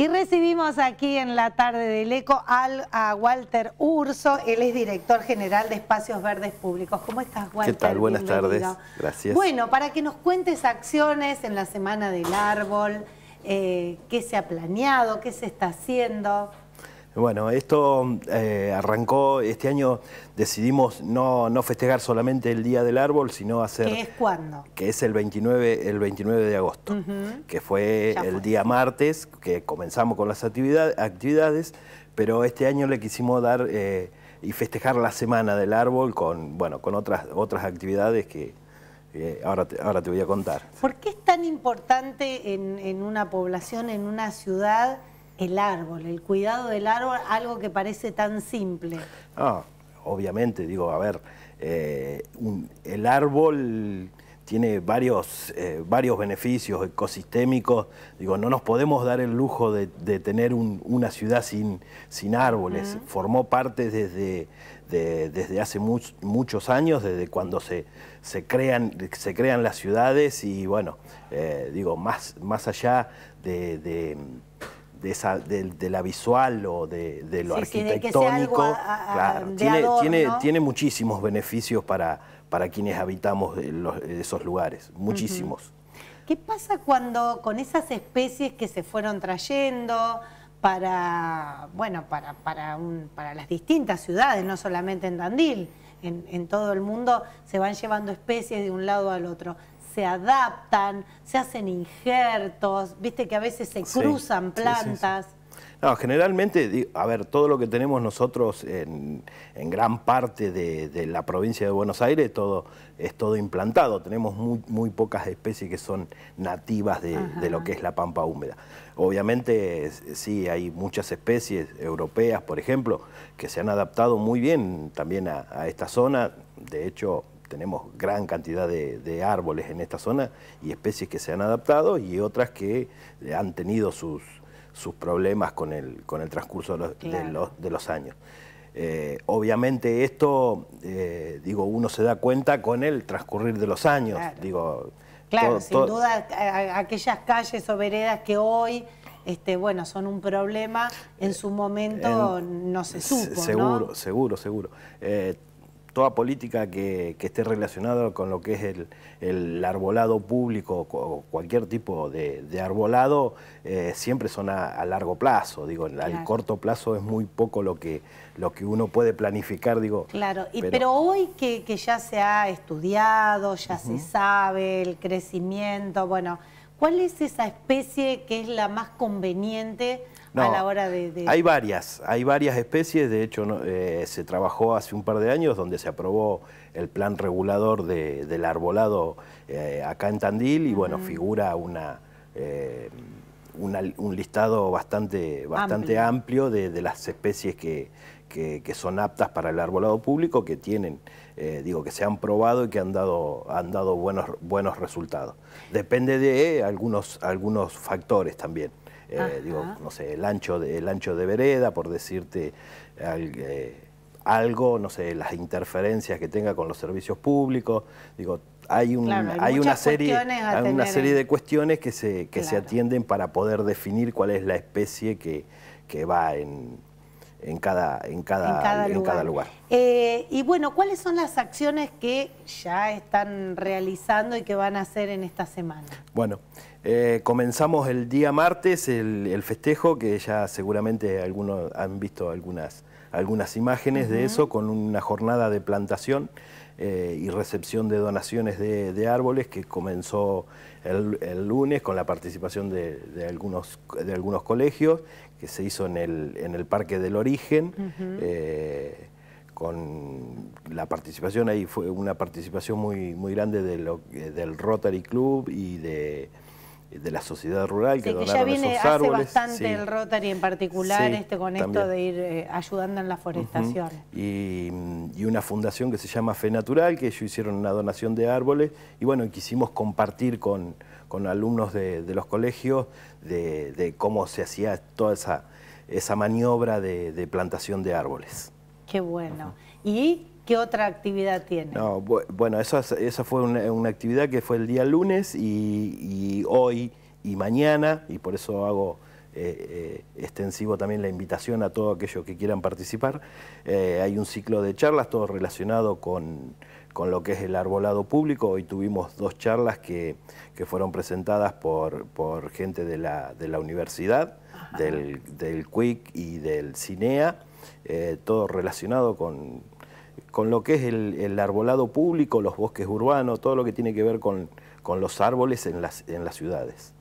Y recibimos aquí en la tarde del ECO al, a Walter Urso, él es director general de Espacios Verdes Públicos. ¿Cómo estás, Walter? ¿Qué tal? Buenas tardes. Gracias. Bueno, para que nos cuentes acciones en la Semana del Árbol, eh, qué se ha planeado, qué se está haciendo. Bueno, esto eh, arrancó este año, decidimos no, festejar solamente el Día del Árbol, sino hacer... ¿Qué es cuándo? Que es el 29, el 29 de agosto, que fue, el día martes, que comenzamos con las actividades actividades, pero este año le quisimos dar eh, y festejar la Semana del Árbol con, bueno, con otras, otras actividades que, Ahora te, ahora, te, voy a contar. ¿Por qué es tan importante en, en, una población, en una ciudad, el árbol, el cuidado del árbol, algo que parece tan simple. Ah, obviamente, digo, a ver, eh, el árbol tiene varios, eh, varios beneficios ecosistémicos. Digo, no nos podemos dar el lujo de, tener una ciudad sin, sin árboles. Formó parte desde, desde hace muchos años, desde cuando se, se, crean, se crean las ciudades y bueno, eh, digo, más, más allá de de, esa, de, la visual o de, lo arquitectónico. tiene, tiene, tiene muchísimos beneficios para, para quienes habitamos esos lugares, muchísimos. ¿Qué pasa cuando con esas especies que se fueron trayendo para, bueno, para, para, un, para las distintas ciudades, no solamente en Dandil? En, en, todo el mundo se van llevando especies de un lado al otro se adaptan, se hacen injertos, viste que a veces se cruzan plantas. no, generalmente, a ver, todo lo que tenemos nosotros en, gran parte de, la provincia de Buenos Aires todo, es todo implantado. Tenemos muy, pocas especies que son nativas de, lo que es la pampa húmeda. Obviamente, sí, hay muchas especies europeas, por ejemplo, que se han adaptado muy bien también a esta zona. De hecho, tenemos gran cantidad de, árboles en esta zona y especies que se han adaptado y otras que eh, han tenido sus, sus problemas con el, con el transcurso de los, años. Eh, obviamente esto, eh, digo, uno se da cuenta con el transcurrir de los años, claro. digo... sin duda aquellas calles o veredas que hoy este, bueno, son un problema, en su momento no se supo. Seguro, seguro, seguro toda política que, esté relacionada con lo que es el, arbolado público o cualquier tipo de, arbolado eh, siempre son a, largo plazo. Digo, al corto plazo es muy poco lo que, lo que uno puede planificar. Digo, claro, pero... hoy que, ya se ha estudiado, ya se sabe el crecimiento, bueno, ¿cuál es esa especie que es la más conveniente? Hay varias, hay varias especies, de hecho eh, se trabajó hace un par de años donde se aprobó el plan regulador del arbolado eh, acá en Tandil y bueno, figura una... Eh, un listado bastante, bastante amplio, de, las especies que, son aptas para el arbolado público, que tienen, digo, que se han probado y que han dado, han dado buenos, buenos resultados. Depende de algunos, algunos factores también. Eh, digo, no sé, el ancho, de, ancho de vereda, por decirte eh, algo, no sé, las interferencias que tenga con los servicios públicos, digo, hay, un, hay, una serie una serie de cuestiones que se que se atienden para poder definir cuál es la especie que, va en, cada, en cada, lugar. Eh, y bueno, ¿cuáles son las acciones que ya están realizando y que van a hacer en esta semana? Bueno, eh, comenzamos el día martes el, festejo, que ya seguramente algunos han visto algunas, algunas imágenes de eso, con una jornada de plantación eh, y recepción de donaciones de, árboles que comenzó el, lunes con la participación de, algunos, de algunos colegios, que se hizo en el, en el Parque del Origen. Eh, con la participación ahí fue una participación muy, muy grande de del Rotary Club y de, de la sociedad rural que, sí, ya viene, esos árboles. Hace bastante el Rotary en particular este, con esto de ir eh, ayudando en la forestación. y, una fundación que se llama Fe Natural, que ellos hicieron una donación de árboles y bueno, quisimos compartir con, alumnos de, los colegios de, cómo se hacía toda esa, esa maniobra de, plantación de árboles. Qué bueno. ¿Qué otra actividad tiene? bueno, esa, fue una, actividad que fue el día lunes y, hoy y mañana, y por eso hago eh, eh, extensivo también la invitación a todos aquellos que quieran participar. Eh, hay un ciclo de charlas, todo relacionado con, lo que es el arbolado público. Hoy tuvimos dos charlas que, fueron presentadas por, por gente de la, universidad, del, del CUIC y del CINEA, todo relacionado con con lo que es el, el, arbolado público, los bosques urbanos, todo lo que tiene que ver con, los árboles en las, en las ciudades.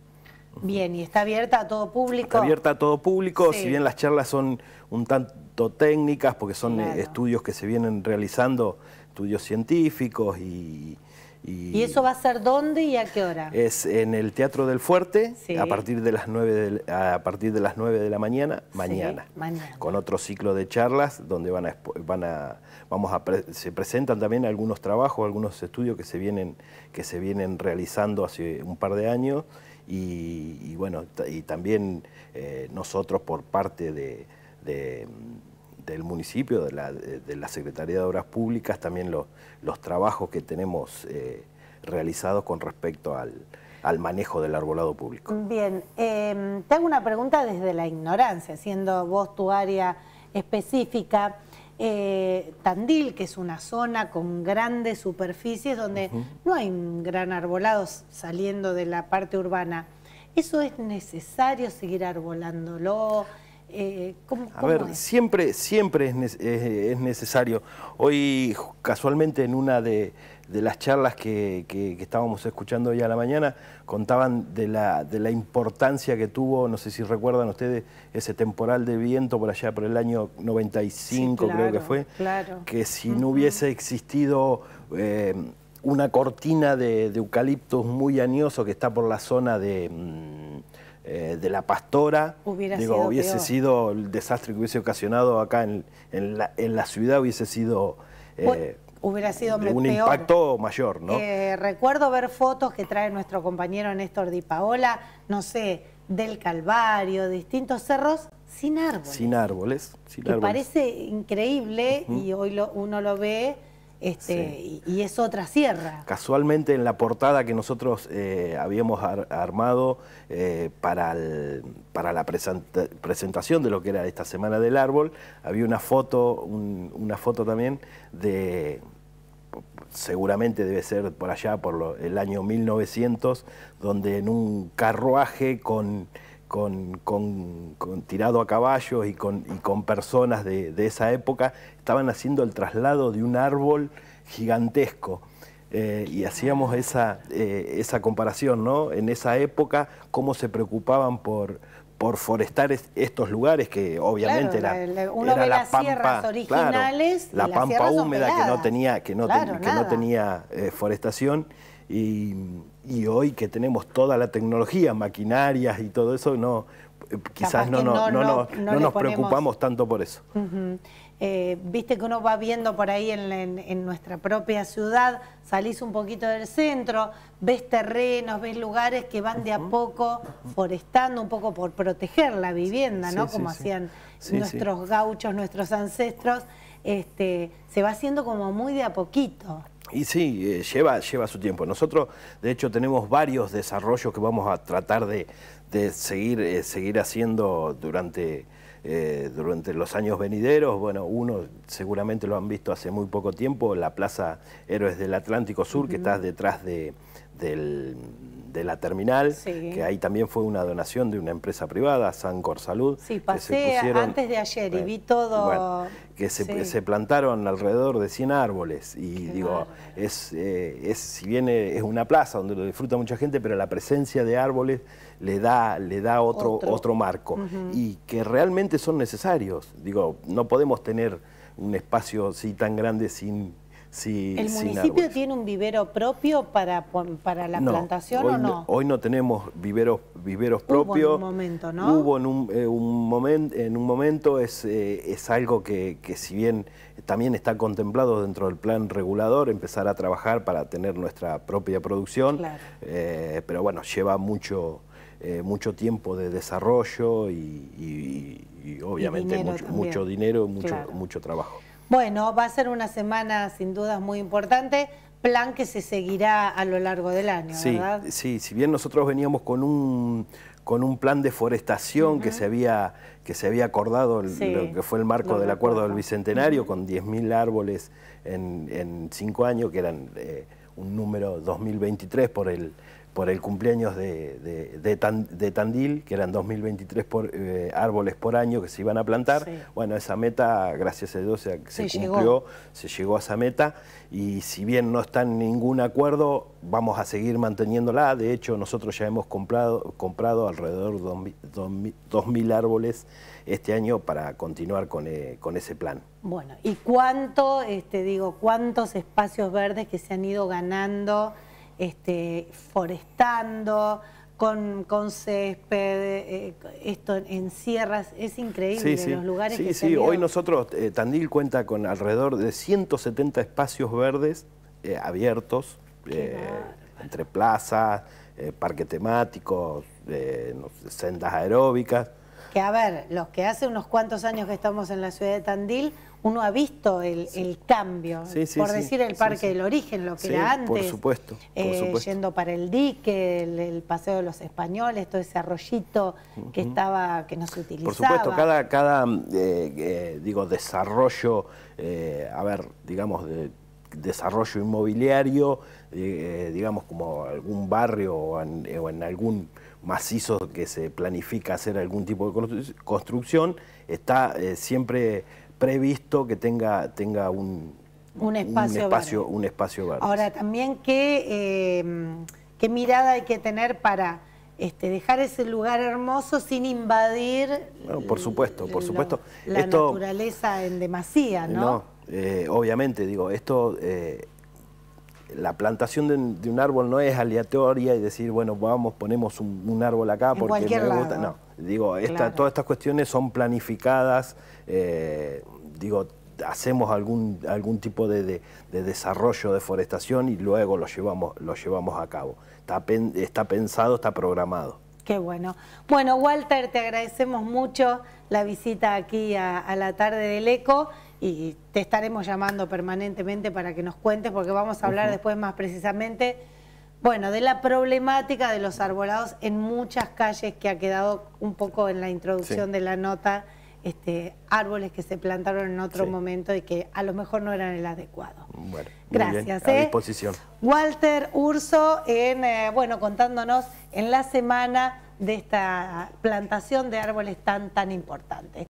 Bien, ¿y está abierta a todo público? Está abierta a todo público, si bien las charlas son un tanto técnicas, porque son estudios que se vienen realizando, estudios científicos y, y, eso va a ser dónde y a qué hora? Es en el Teatro del Fuerte, a, partir de las 9 de, a partir de las 9 de la mañana, mañana, con otro ciclo de charlas donde van van a, vamos a se presentan también algunos trabajos, algunos estudios que se vienen, que se vienen realizando hace un par de años y, bueno, y también eh, nosotros por parte de del municipio, de la, Secretaría de Obras Públicas, también los trabajos que tenemos eh, realizados con respecto al, manejo del arbolado público. Bien, em, tengo una pregunta desde la ignorancia, siendo vos tu área específica. Eh, Tandil, que es una zona con grandes superficies donde no hay gran arbolado saliendo de la parte urbana. ¿Eso es necesario seguir arbolándolo? Eh, a ver, siempre, siempre es, necesario. Hoy, casualmente, en una de, las charlas que, estábamos escuchando hoy a la mañana, contaban de la, de la importancia que tuvo, no sé si recuerdan ustedes, ese temporal de viento por allá por el año 95, creo que fue, claro. que si no hubiese existido... Eh, una cortina de, eucaliptos muy añoso que está por la zona de, mm, eh, de la pastora, hubiera hubiese sido el desastre que hubiese ocasionado acá en, la, ciudad, hubiese sido... Eh, hubiera sido un impacto mayor, ¿no? Eh, recuerdo ver fotos que trae nuestro compañero Néstor Di Paola, no sé, del Calvario, de distintos cerros, sin árboles. Sin árboles, sin árboles. Me Parece increíble y hoy uno lo ve este, y, es otra sierra. Casualmente en la portada que nosotros eh, habíamos armado eh, para, la presentación de lo que era esta Semana del Árbol, había una foto, una foto también de seguramente debe ser por allá, por el año 1900, donde en un carruaje con con, con, tirado a caballos y con, y con personas de, esa época, estaban haciendo el traslado de un árbol gigantesco. Eh, y hacíamos esa, eh, esa comparación, ¿no? En esa época, cómo se preocupaban por, por forestar estos lugares que obviamente era, la, las pampa, originales, la pampa húmeda que no tenía que no, que no tenía eh, forestación y y hoy que tenemos toda la tecnología, maquinarias y todo eso, no, quizás no, no, no, nos preocupamos tanto por eso. Eh, viste que uno va viendo por ahí en, nuestra propia ciudad, salís un poquito del centro, ves terrenos, ves lugares que van de a poco forestando un poco por proteger la vivienda, ¿no? Como hacían nuestros gauchos, nuestros ancestros. Este, se va haciendo como muy de a poquito. Y sí, eh, lleva, su tiempo. Nosotros, de hecho, tenemos varios desarrollos que vamos a tratar de, seguir, eh, seguir haciendo durante, eh, durante los años venideros. Bueno, uno seguramente lo han visto hace muy poco tiempo, la Plaza Héroes del Atlántico Sur, que está detrás de, del de la terminal, que ahí también fue una donación de una empresa privada, Sancor Salud. Sí, pasé que se pusieron, antes de ayer y vi todo. que se, plantaron alrededor de 100 árboles. Y digo, es, eh, es, si bien eh, es una plaza donde lo disfruta mucha gente, pero la presencia de árboles le da, le da otro, otro. marco. Y que realmente son necesarios. Digo, no podemos tener un espacio así tan grande sin ¿El municipio tiene un vivero propio para, la plantación o no? Hoy no tenemos viveros, viveros propios. Hubo en un momento, Hubo en un, eh, en un momento, es, eh, es algo que, si bien también está contemplado dentro del plan regulador, empezar a trabajar para tener nuestra propia producción, eh, pero bueno, lleva mucho... mucho tiempo de desarrollo y, obviamente mucho, mucho, dinero, mucho, mucho trabajo. Bueno, va a ser una semana sin dudas muy importante, plan que se seguirá a lo largo del año, sí, ¿verdad? Sí, si bien nosotros veníamos con un, con un plan de forestación que, se había, que se había acordado, lo que fue el marco del acuerdo del Bicentenario, con 10.000 árboles en, cinco años, que eran eh, un número 2023 por el por el cumpleaños de, de, Tandil, que eran 2023 eh, árboles por año que se iban a plantar. Bueno, esa meta, gracias a Dios, se, cumplió, se llegó a esa meta y si bien no está en ningún acuerdo, vamos a seguir manteniéndola. De hecho, nosotros ya hemos comprado, comprado alrededor de 2.000 árboles este año para continuar con, eh, con ese plan. Bueno, ¿y cuánto, este, digo, cuántos espacios verdes que se han ido ganando? este, forestando, con, césped, eh, esto en sierras, es increíble los lugares que Sí, sí, hoy nosotros, eh, Tandil cuenta con alrededor de 170 espacios verdes eh, abiertos, entre plazas, parques temáticos, sendas aeróbicas. Que a ver, los que hace unos cuantos años que estamos en la ciudad de Tandil, uno ha visto el, cambio, por decir el Parque del Origen, lo que era antes. Por eh, supuesto, Yendo para el dique, el, Paseo de los Españoles, todo ese arroyito que estaba, que no se utilizaba. Por supuesto, cada, cada eh, eh, digo, desarrollo, a ver, digamos, de desarrollo inmobiliario, digamos, como algún barrio o en, algún macizo que se planifica hacer algún tipo de construcción, está siempre previsto que tenga, tenga un, espacio, un espacio, Un espacio Ahora, también qué, eh, qué mirada hay que tener para este, dejar ese lugar hermoso sin invadir... por supuesto, por supuesto. la naturaleza en demasía, ¿no? Eh, obviamente, digo, esto... Eh, la plantación de un, árbol no es aleatoria y decir, bueno, vamos, ponemos un, árbol acá porque me gusta. No, Digo, todas estas cuestiones son planificadas, eh, digo, hacemos algún, algún tipo de, desarrollo, de forestación y luego lo llevamos, lo llevamos a cabo. Está, está pensado, está programado. Qué bueno. Bueno, Walter, te agradecemos mucho la visita aquí a, la tarde del ECO y te estaremos llamando permanentemente para que nos cuentes porque vamos a hablar después más precisamente bueno, de la problemática de los arbolados en muchas calles que ha quedado un poco en la introducción de la nota, este, árboles que se plantaron en otro momento y que a lo mejor no eran el adecuado. Bueno, gracias. a ¿eh? disposición. Walter Urso, en, eh, bueno, contándonos en la semana de esta plantación de árboles tan, tan importante.